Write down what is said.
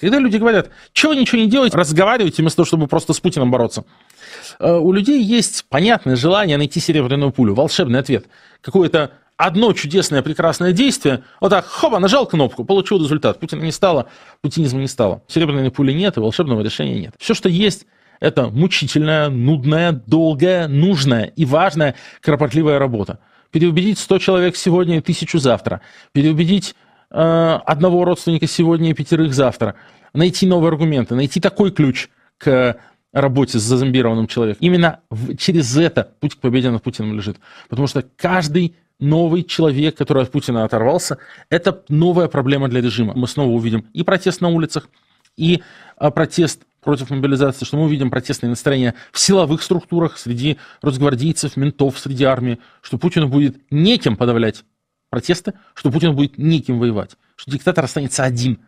Когда люди говорят, чего вы ничего не делаете, разговаривайте вместо того, чтобы просто с Путиным бороться. Э, у людей есть понятное желание найти серебряную пулю, волшебный ответ. Какое-то одно чудесное, прекрасное действие, вот так, хоба, нажал кнопку, получил результат. Путина не стало, путинизма не стало. Серебряной пули нет и волшебного решения нет. Все, что есть, это мучительная, нудная, долгая, нужная и важная, кропотливая работа. Переубедить 100 человек сегодня и тысячу завтра. Переубедить Э, одного родственника сегодня и пятерых завтра. Найти новые аргументы, найти такой ключ к работе с зазомбированным человеком. Именно в, через это путь к победе над Путиным лежит. Потому что каждый новый человек, который от Путина оторвался, это новая проблема для режима. Мы снова увидим и протест на улицах, и э, протест против мобилизации, что мы увидим протестные настроения в силовых структурах, среди росгвардейцев, ментов, среди армии, что Путину будет неким подавлять протесты, что Путин будет неким воевать, что диктатор останется один